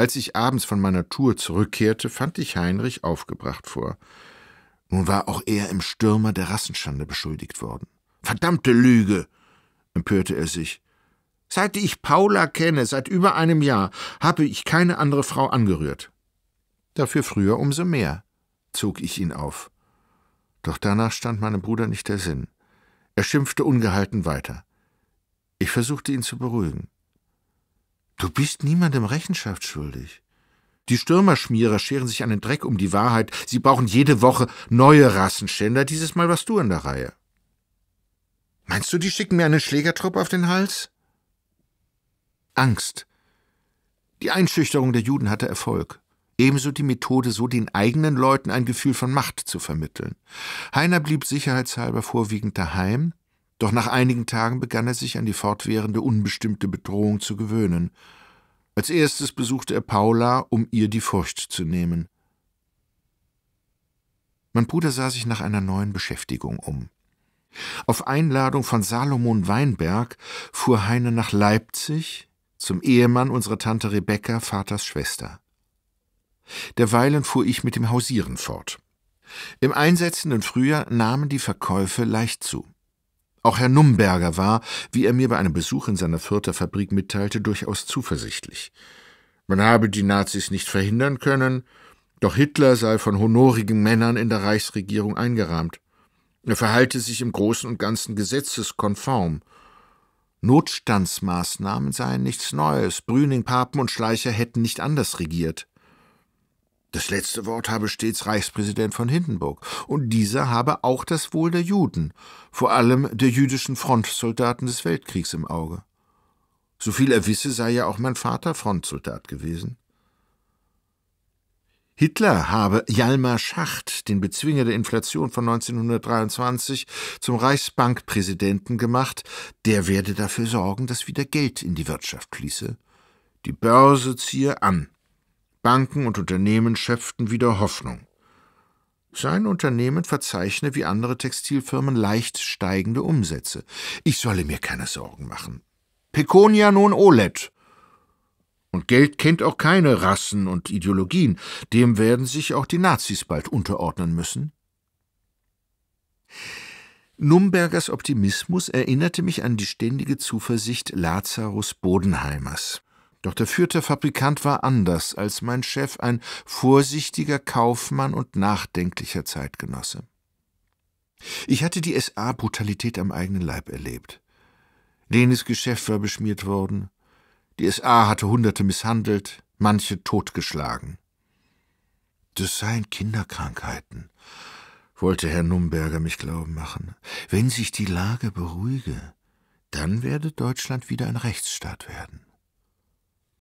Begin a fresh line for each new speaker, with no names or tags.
Als ich abends von meiner Tour zurückkehrte, fand ich Heinrich aufgebracht vor. Nun war auch er im Stürmer der Rassenschande beschuldigt worden. Verdammte Lüge! empörte er sich. Seit ich Paula kenne, seit über einem Jahr, habe ich keine andere Frau angerührt. Dafür früher umso mehr, zog ich ihn auf. Doch danach stand meinem Bruder nicht der Sinn. Er schimpfte ungehalten weiter. Ich versuchte ihn zu beruhigen. Du bist niemandem Rechenschaft schuldig. Die Stürmerschmierer scheren sich einen Dreck um die Wahrheit. Sie brauchen jede Woche neue Rassenschänder. Dieses Mal warst du in der Reihe. Meinst du, die schicken mir einen Schlägertrupp auf den Hals? Angst. Die Einschüchterung der Juden hatte Erfolg. Ebenso die Methode, so den eigenen Leuten ein Gefühl von Macht zu vermitteln. Heiner blieb sicherheitshalber vorwiegend daheim, doch nach einigen Tagen begann er sich an die fortwährende unbestimmte Bedrohung zu gewöhnen. Als erstes besuchte er Paula, um ihr die Furcht zu nehmen. Mein Bruder sah sich nach einer neuen Beschäftigung um. Auf Einladung von Salomon Weinberg fuhr Heine nach Leipzig zum Ehemann unserer Tante Rebecca, Vaters Schwester. Derweilen fuhr ich mit dem Hausieren fort. Im einsetzenden Frühjahr nahmen die Verkäufe leicht zu. Auch Herr Numberger war, wie er mir bei einem Besuch in seiner Fürther Fabrik mitteilte, durchaus zuversichtlich. Man habe die Nazis nicht verhindern können, doch Hitler sei von honorigen Männern in der Reichsregierung eingerahmt. Er verhalte sich im Großen und Ganzen gesetzeskonform. Notstandsmaßnahmen seien nichts Neues. Brüning, Papen und Schleicher hätten nicht anders regiert. Das letzte Wort habe stets Reichspräsident von Hindenburg, und dieser habe auch das Wohl der Juden, vor allem der jüdischen Frontsoldaten des Weltkriegs im Auge. Soviel er wisse, sei ja auch mein Vater Frontsoldat gewesen. Hitler habe Jalmar Schacht, den Bezwinger der Inflation von 1923, zum Reichsbankpräsidenten gemacht, der werde dafür sorgen, dass wieder Geld in die Wirtschaft fließe. Die Börse ziehe an, Banken und Unternehmen schöpften wieder Hoffnung. Sein Unternehmen verzeichne wie andere Textilfirmen leicht steigende Umsätze. Ich solle mir keine Sorgen machen. Peconia nun olet. Und Geld kennt auch keine Rassen und Ideologien. Dem werden sich auch die Nazis bald unterordnen müssen. Numbergers Optimismus erinnerte mich an die ständige Zuversicht Lazarus Bodenheimers. Doch der führte Fabrikant war anders als mein Chef, ein vorsichtiger Kaufmann und nachdenklicher Zeitgenosse. Ich hatte die SA-Brutalität am eigenen Leib erlebt. Lenes Geschäft war beschmiert worden. Die SA hatte Hunderte misshandelt, manche totgeschlagen. Das seien Kinderkrankheiten, wollte Herr Numberger mich glauben machen. Wenn sich die Lage beruhige, dann werde Deutschland wieder ein Rechtsstaat werden.